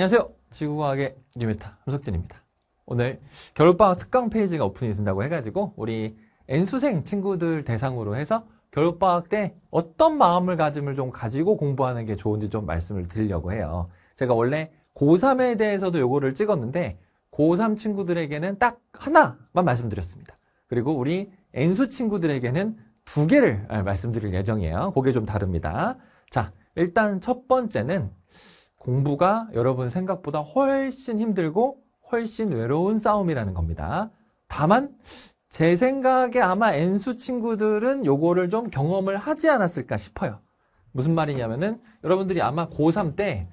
안녕하세요. 지구과학의 뉴메타 함석진입니다. 오늘 겨울방학 특강 페이지가 오픈이 된다고 해가지고 우리 N수생 친구들 대상으로 해서 겨울방학 때 어떤 마음을 가짐을 좀 가지고 공부하는 게 좋은지 좀 말씀을 드리려고 해요. 제가 원래 고3에 대해서도 요거를 찍었는데 고3 친구들에게는 딱 하나만 말씀드렸습니다. 그리고 우리 N수 친구들에게는 두 개를 예, 말씀드릴 예정이에요. 그게 좀 다릅니다. 자, 일단 첫 번째는 공부가 여러분 생각보다 훨씬 힘들고 훨씬 외로운 싸움이라는 겁니다. 다만 제 생각에 아마 N수 친구들은 요거를 좀 경험을 하지 않았을까 싶어요. 무슨 말이냐면은 여러분들이 아마 고3 때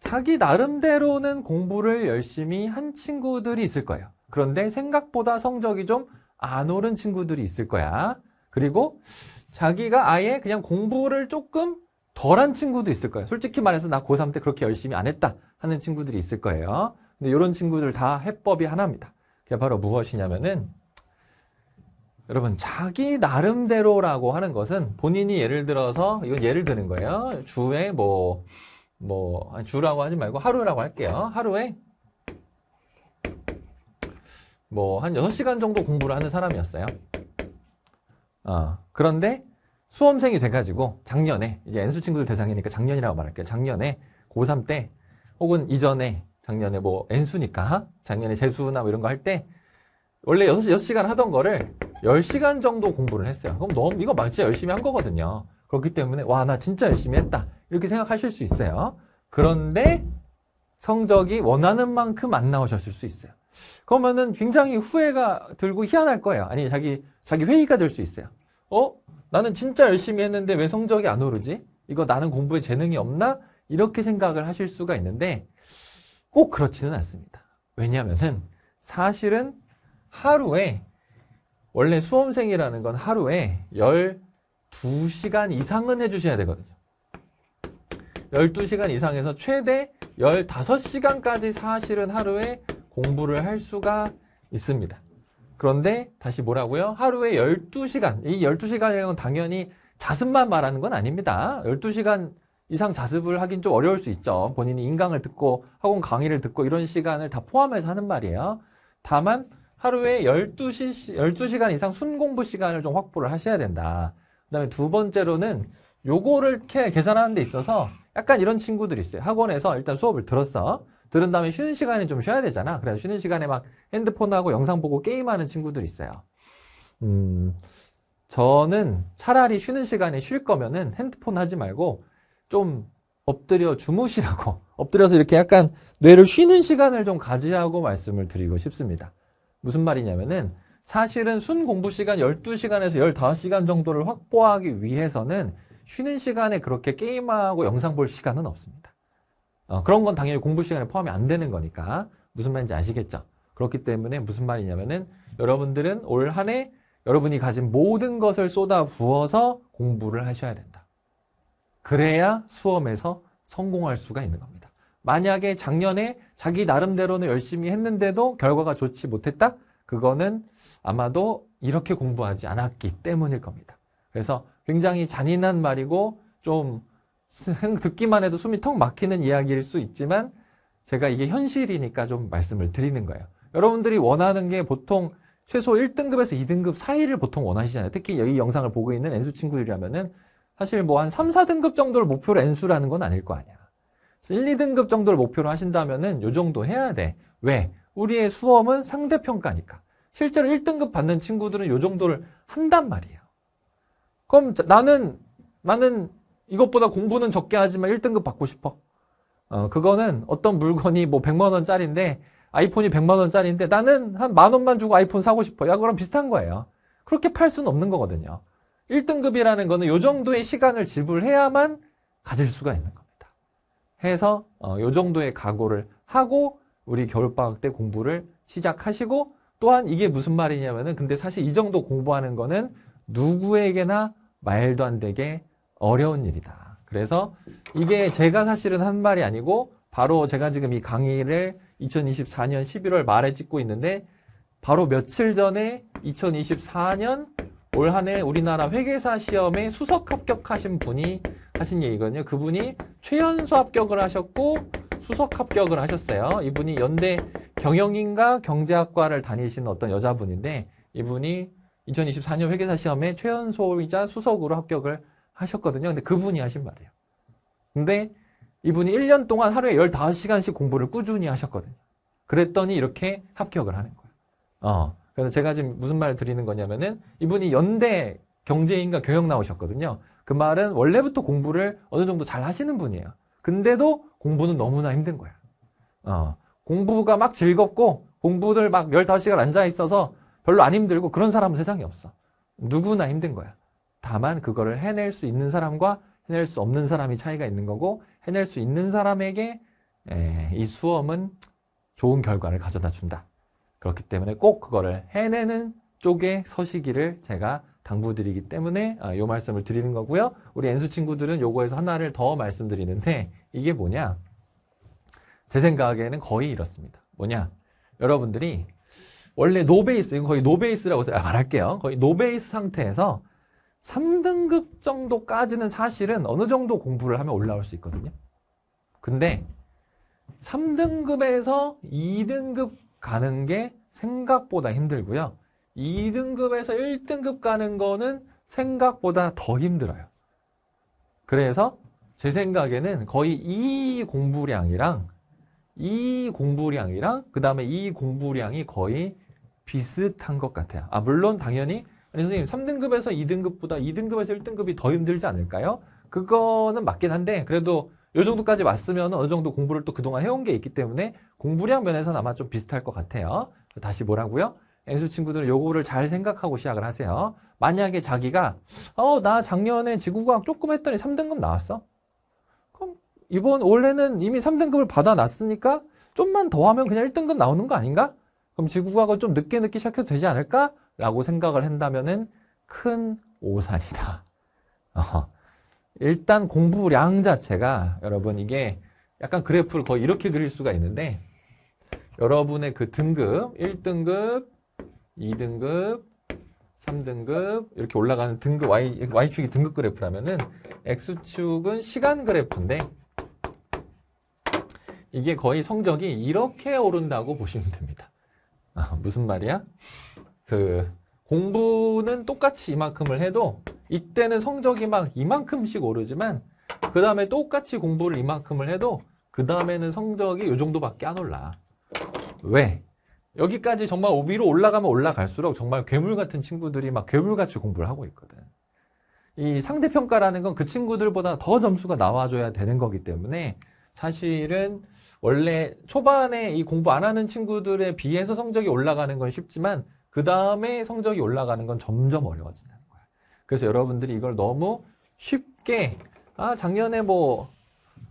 자기 나름대로는 공부를 열심히 한 친구들이 있을 거예요. 그런데 생각보다 성적이 좀 안 오른 친구들이 있을 거야. 그리고 자기가 아예 그냥 공부를 조금 덜한 친구도 있을 거예요. 솔직히 말해서 나 고3 때 그렇게 열심히 안 했다 하는 친구들이 있을 거예요. 근데 이런 친구들 다 해법이 하나입니다. 그게 바로 무엇이냐면은 여러분 자기 나름대로라고 하는 것은 본인이 예를 들어서 이건 예를 드는 거예요. 주에 뭐뭐 뭐, 뭐 주라고 하지 말고 하루라고 할게요. 하루에 뭐 한 6시간 정도 공부를 하는 사람이었어요. 어, 그런데 수험생이 돼가지고 작년에 이제 N수 친구들 대상이니까 작년이라고 말할게요. 작년에 고3 때 혹은 이전에 작년에 뭐 N수니까 작년에 재수나 뭐 이런 거 할 때 원래 6, 시간 하던 거를 10시간 정도 공부를 했어요. 그럼 너무 이거 진짜 열심히 한 거거든요. 그렇기 때문에 와 나 진짜 열심히 했다 이렇게 생각하실 수 있어요. 그런데 성적이 원하는 만큼 안 나오셨을 수 있어요. 그러면은 굉장히 후회가 들고 희한할 거예요. 아니 자기 자기 회의가 될 수 있어요. 어 나는 진짜 열심히 했는데 왜 성적이 안 오르지? 이거 나는 공부에 재능이 없나? 이렇게 생각을 하실 수가 있는데 꼭 그렇지는 않습니다. 왜냐하면은 사실은 하루에 원래 수험생이라는 건 하루에 12시간 이상은 해주셔야 되거든요. 12시간 이상에서 최대 15시간까지 사실은 하루에 공부를 할 수가 있습니다. 그런데 다시 뭐라고요? 하루에 12시간. 이 12시간이라는 건 당연히 자습만 말하는 건 아닙니다. 12시간 이상 자습을 하긴 좀 어려울 수 있죠. 본인이 인강을 듣고 학원 강의를 듣고 이런 시간을 다 포함해서 하는 말이에요. 다만 하루에 12시, 12시간 이상 순공부 시간을 좀 확보를 하셔야 된다. 그 다음에 두 번째로는 요거를 이렇게 계산하는 데 있어서 약간 이런 친구들이 있어요. 학원에서 일단 수업을 들었어. 들은 다음에 쉬는 시간에 좀 쉬어야 되잖아. 그래서 쉬는 시간에 막 핸드폰하고 영상 보고 게임하는 친구들 있어요. 음, 저는 차라리 쉬는 시간에 쉴 거면은 핸드폰 하지 말고 좀 엎드려 주무시라고 엎드려서 이렇게 약간 뇌를 쉬는 시간을 좀 가지라고 말씀을 드리고 싶습니다. 무슨 말이냐면은 사실은 순 공부 시간 12시간에서 15시간 정도를 확보하기 위해서는 쉬는 시간에 그렇게 게임하고 영상 볼 시간은 없습니다. 어, 그런 건 당연히 공부 시간에 포함이 안 되는 거니까 무슨 말인지 아시겠죠? 그렇기 때문에 무슨 말이냐면은 여러분들은 올 한 해 여러분이 가진 모든 것을 쏟아 부어서 공부를 하셔야 된다. 그래야 수험에서 성공할 수가 있는 겁니다. 만약에 작년에 자기 나름대로는 열심히 했는데도 결과가 좋지 못했다? 그거는 아마도 이렇게 공부하지 않았기 때문일 겁니다. 그래서 굉장히 잔인한 말이고 좀 듣기만 해도 숨이 턱 막히는 이야기일 수 있지만 제가 이게 현실이니까 좀 말씀을 드리는 거예요. 여러분들이 원하는 게 보통 최소 1등급에서 2등급 사이를 보통 원하시잖아요. 특히 여기 영상을 보고 있는 N수 친구들이라면은 사실 뭐 한 3, 4등급 정도를 목표로 n 수라는건 아닐 거 아니야. 1, 2등급 정도를 목표로 하신다면은 요 정도 해야 돼. 왜? 우리의 수험은 상대평가니까. 실제로 1등급 받는 친구들은 요 정도를 한단 말이에요. 그럼 나는, 나는 이것보다 공부는 적게 하지만 1등급 받고 싶어. 어, 그거는 어떤 물건이 뭐 100만원짜리인데, 아이폰이 100만원짜리인데, 나는 한 만원만 주고 아이폰 사고 싶어. 야, 그럼 비슷한 거예요. 그렇게 팔 수는 없는 거거든요. 1등급이라는 거는 요 정도의 시간을 지불해야만 가질 수가 있는 겁니다. 해서 어, 요 정도의 각오를 하고 우리 겨울방학 때 공부를 시작하시고 또한 이게 무슨 말이냐면은 근데 사실 이 정도 공부하는 거는 누구에게나 말도 안 되게 어려운 일이다. 그래서 이게 제가 사실은 한 말이 아니고 바로 제가 지금 이 강의를 2024년 11월 말에 찍고 있는데 바로 며칠 전에 2024년 올한해 우리나라 회계사 시험에 수석 합격하신 분이 하신 얘기거든요. 그분이 최연소 합격을 하셨고 수석 합격을 하셨어요. 이분이 연대 경영인과 경제학과를 다니신 어떤 여자분인데 이분이 2024년 회계사 시험에 최연소이자 수석으로 합격을 하셨거든요. 근데 그분이 하신 말이에요. 근데 이분이 1년 동안 하루에 15시간씩 공부를 꾸준히 하셨거든요. 그랬더니 이렇게 합격을 하는 거예요. 어. 그래서 제가 지금 무슨 말을 드리는 거냐면은 이분이 연대 경제인과 경영 나오셨거든요. 그 말은 원래부터 공부를 어느 정도 잘 하시는 분이에요. 근데도 공부는 너무나 힘든 거야. 어. 공부가 막 즐겁고 공부를 막 15시간 앉아 있어서 별로 안 힘들고 그런 사람은 세상에 없어. 누구나 힘든 거야. 다만 그거를 해낼 수 있는 사람과 해낼 수 없는 사람이 차이가 있는 거고 해낼 수 있는 사람에게 이 수험은 좋은 결과를 가져다 준다. 그렇기 때문에 꼭 그거를 해내는 쪽에 서시기를 제가 당부드리기 때문에 이 아, 말씀을 드리는 거고요. 우리 n 수 친구들은 요거에서 하나를 더 말씀드리는데 이게 뭐냐? 제 생각에는 거의 이렇습니다. 뭐냐? 여러분들이 원래 노베이스, 이건 거의 노베이스라고 말할게요. 거의 노베이스 상태에서 3등급 정도까지는 사실은 어느 정도 공부를 하면 올라올 수 있거든요. 근데 3등급에서 2등급 가는 게 생각보다 힘들고요. 2등급에서 1등급 가는 거는 생각보다 더 힘들어요. 그래서 제 생각에는 거의 이 공부량이랑 이 공부량이랑 그 다음에 이 공부량이 거의 비슷한 것 같아요. 아 물론 당연히 아니 선생님 3등급에서 2등급보다 2등급에서 1등급이 더 힘들지 않을까요? 그거는 맞긴 한데 그래도 요 정도까지 왔으면 어느 정도 공부를 또 그동안 해온 게 있기 때문에 공부량 면에서는 아마 좀 비슷할 것 같아요. 다시 뭐라고요? N수 친구들은 요거를 잘 생각하고 시작을 하세요. 만약에 자기가 어나 작년에 지구과학 조금 했더니 3등급 나왔어. 그럼 이번 올해는 이미 3등급을 받아놨으니까 좀만 더 하면 그냥 1등급 나오는 거 아닌가? 그럼 지구과학은 좀 늦게 늦게 시작해도 되지 않을까? 라고 생각을 한다면큰 오산이다. 어. 일단 공부량 자체가 여러분 이게 약간 그래프를 거의 이렇게 그릴 수가 있는데 여러분의 그 등급 1등급, 2등급, 3등급 이렇게 올라가는 등급 y, y축이 등급 그래프라면은 x축은 시간 그래프인데 이게 거의 성적이 이렇게 오른다고 보시면 됩니다. 아, 무슨 말이야? 그 공부는 똑같이 이만큼을 해도 이때는 성적이 막 이만큼씩 오르지만 그 다음에 똑같이 공부를 이만큼을 해도 그 다음에는 성적이 이 정도밖에 안 올라. 왜? 여기까지 정말 위로 올라가면 올라갈수록 정말 괴물 같은 친구들이 막 괴물같이 공부를 하고 있거든. 이 상대평가라는 건 그 친구들보다 더 점수가 나와줘야 되는 거기 때문에 사실은 원래 초반에 이 공부 안 하는 친구들에 비해서 성적이 올라가는 건 쉽지만 그 다음에 성적이 올라가는 건 점점 어려워진다는 거야. 그래서 여러분들이 이걸 너무 쉽게 아 작년에 뭐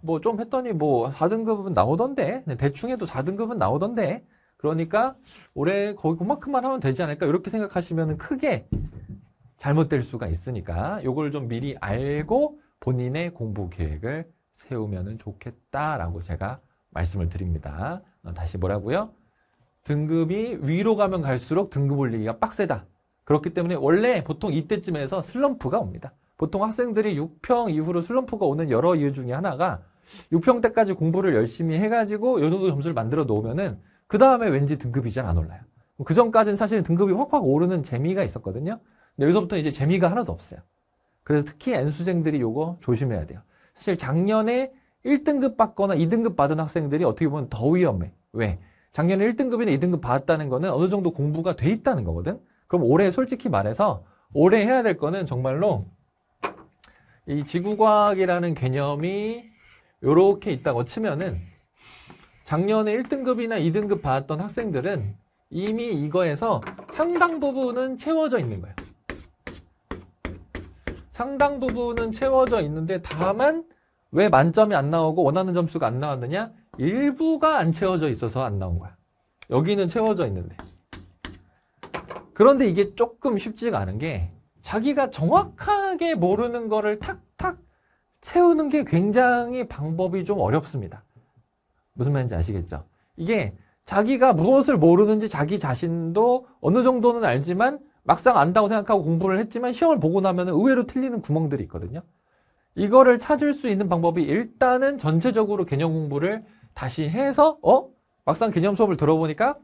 뭐 좀 했더니 뭐 4등급은 나오던데 대충 해도 4등급은 나오던데 그러니까 올해 거기 그만큼만 하면 되지 않을까 이렇게 생각하시면 크게 잘못될 수가 있으니까 요걸좀 미리 알고 본인의 공부 계획을 세우면 좋겠다라고 제가 말씀을 드립니다. 어, 다시 뭐라고요? 등급이 위로 가면 갈수록 등급 올리기가 빡세다. 그렇기 때문에 원래 보통 이때쯤에서 슬럼프가 옵니다. 보통 학생들이 6평 이후로 슬럼프가 오는 여러 이유 중에 하나가 6평 때까지 공부를 열심히 해가지고 요 정도 점수를 만들어 놓으면은 그 다음에 왠지 등급이 잘 안 올라요. 그 전까지는 사실 등급이 확확 오르는 재미가 있었거든요. 근데 여기서부터 이제 재미가 하나도 없어요. 그래서 특히 N수생들이 요거 조심해야 돼요. 사실 작년에 1등급 받거나 2등급 받은 학생들이 어떻게 보면 더 위험해. 왜? 작년에 1등급이나 2등급 받았다는 거는 어느 정도 공부가 돼 있다는 거거든. 그럼 올해 솔직히 말해서 올해 해야 될 거는 정말로 이 지구과학이라는 개념이 이렇게 있다고 치면은 작년에 1등급이나 2등급 받았던 학생들은 이미 이거에서 상당 부분은 채워져 있는 거예요. 상당 부분은 채워져 있는데 다만 왜 만점이 안 나오고 원하는 점수가 안 나왔느냐? 일부가 안 채워져 있어서 안 나온 거야. 여기는 채워져 있는데. 그런데 이게 조금 쉽지가 않은 게 자기가 정확하게 모르는 거를 탁탁 채우는 게 굉장히 방법이 좀 어렵습니다. 무슨 말인지 아시겠죠? 이게 자기가 무엇을 모르는지 자기 자신도 어느 정도는 알지만 막상 안다고 생각하고 공부를 했지만 시험을 보고 나면 의외로 틀리는 구멍들이 있거든요. 이거를 찾을 수 있는 방법이 일단은 전체적으로 개념 공부를 다시 해서 어? 막상 개념 수업을 들어보니까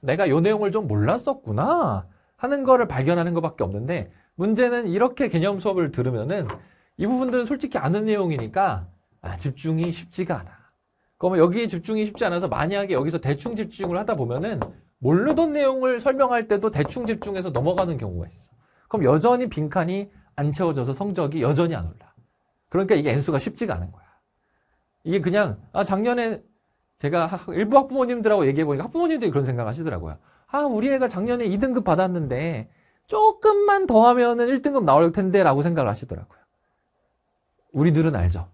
내가 요 내용을 좀 몰랐었구나 하는 거를 발견하는 것밖에 없는데 문제는 이렇게 개념 수업을 들으면은 이 부분들은 솔직히 아는 내용이니까 아, 집중이 쉽지가 않아. 그러면 뭐 여기에 집중이 쉽지 않아서 만약에 여기서 대충 집중을 하다 보면은 모르던 내용을 설명할 때도 대충 집중해서 넘어가는 경우가 있어. 그럼 여전히 빈칸이 안 채워져서 성적이 여전히 안 올라. 그러니까 이게 N수가 쉽지가 않은 거야. 이게 그냥 아 작년에 제가 일부 학부모님들하고 얘기해 보니까 학부모님들이 그런 생각하시더라고요. 아 우리 애가 작년에 2등급 받았는데 조금만 더 하면은 1등급 나올 텐데라고 생각을 하시더라고요. 우리들은 알죠.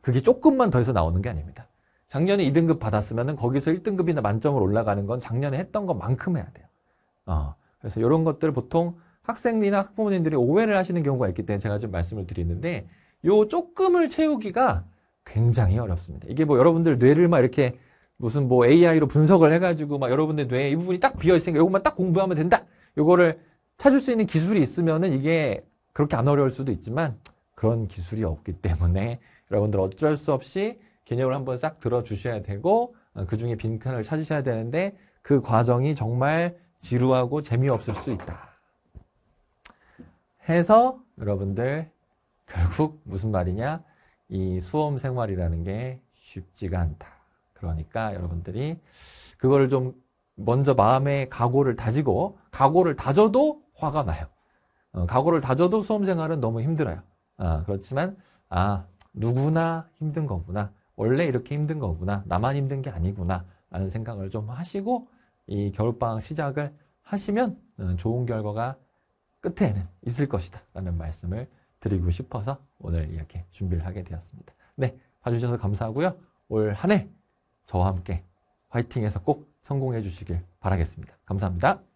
그게 조금만 더해서 나오는 게 아닙니다. 작년에 2등급 받았으면 거기서 1등급이나 만점을 올라가는 건 작년에 했던 것만큼 해야 돼요. 어, 그래서 이런 것들 보통 학생이나 학부모님들이 오해를 하시는 경우가 있기 때문에 제가 좀 말씀을 드리는데 요 조금을 채우기가 굉장히 어렵습니다. 이게 뭐 여러분들 뇌를 막 이렇게 무슨 뭐 AI로 분석을 해가지고 막 여러분들 뇌에 이 부분이 딱 비어있으니까 요것만딱 공부하면 된다! 요거를 찾을 수 있는 기술이 있으면은 이게 그렇게 안 어려울 수도 있지만 그런 기술이 없기 때문에 여러분들 어쩔 수 없이 개념을 한번 싹 들어주셔야 되고 어, 그 중에 빈칸을 찾으셔야 되는데 그 과정이 정말 지루하고 재미없을 수 있다. 해서 여러분들 결국 무슨 말이냐? 이 수험 생활이라는 게 쉽지가 않다. 그러니까 여러분들이 그거를좀 먼저 마음의 각오를 다지고 각오를 다져도 화가 나요. 어, 각오를 다져도 수험 생활은 너무 힘들어요. 아, 그렇지만 아 누구나 힘든 거구나. 원래 이렇게 힘든 거구나. 나만 힘든 게 아니구나. 라는 생각을 좀 하시고 이 겨울방학 시작을 하시면 어, 좋은 결과가 끝에는 있을 것이다. 라는 말씀을 드리고 싶어서 오늘 이렇게 준비를 하게 되었습니다. 네, 봐주셔서 감사하고요. 올 한 해 저와 함께 화이팅해서 꼭 성공해 주시길 바라겠습니다. 감사합니다.